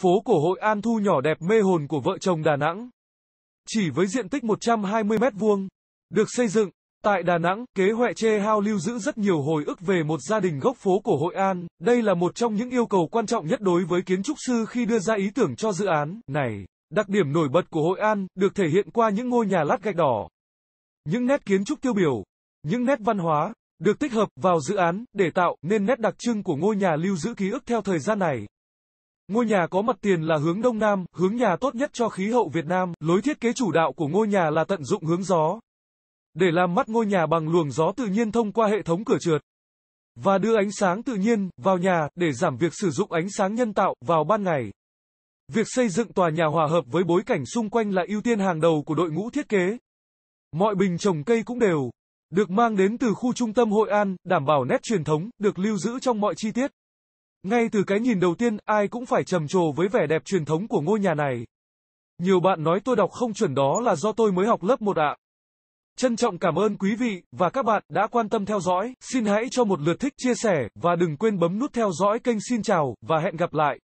phố cổ Hội An thu nhỏ đẹp mê hồn của vợ chồng Đà Nẵng. Chỉ với diện tích 120 m2, được xây dựng, tại Đà Nẵng, kế hoạch Chê Hao lưu giữ rất nhiều hồi ức về một gia đình gốc phố cổ Hội An. Đây là một trong những yêu cầu quan trọng nhất đối với kiến trúc sư khi đưa ra ý tưởng cho dự án này. Đặc điểm nổi bật của Hội An được thể hiện qua những ngôi nhà lát gạch đỏ. Những nét kiến trúc tiêu biểu, những nét văn hóa được tích hợp vào dự án để tạo nên nét đặc trưng của ngôi nhà lưu giữ ký ức theo thời gian này. Ngôi nhà có mặt tiền là hướng đông nam, hướng nhà tốt nhất cho khí hậu Việt Nam, lối thiết kế chủ đạo của ngôi nhà là tận dụng hướng gió. Để làm mắt ngôi nhà bằng luồng gió tự nhiên thông qua hệ thống cửa trượt và đưa ánh sáng tự nhiên vào nhà để giảm việc sử dụng ánh sáng nhân tạo vào ban ngày. Việc xây dựng tòa nhà hòa hợp với bối cảnh xung quanh là ưu tiên hàng đầu của đội ngũ thiết kế. Mọi bình trồng cây cũng đều được mang đến từ khu trung tâm Hội An, đảm bảo nét truyền thống được lưu giữ trong mọi chi tiết. Ngay từ cái nhìn đầu tiên, ai cũng phải trầm trồ với vẻ đẹp truyền thống của ngôi nhà này. Nhiều bạn nói tôi đọc không chuẩn đó là do tôi mới học lớp 1 ạ. À. Trân trọng cảm ơn quý vị và các bạn đã quan tâm theo dõi, xin hãy cho một lượt thích chia sẻ và đừng quên bấm nút theo dõi kênh xin chào và hẹn gặp lại.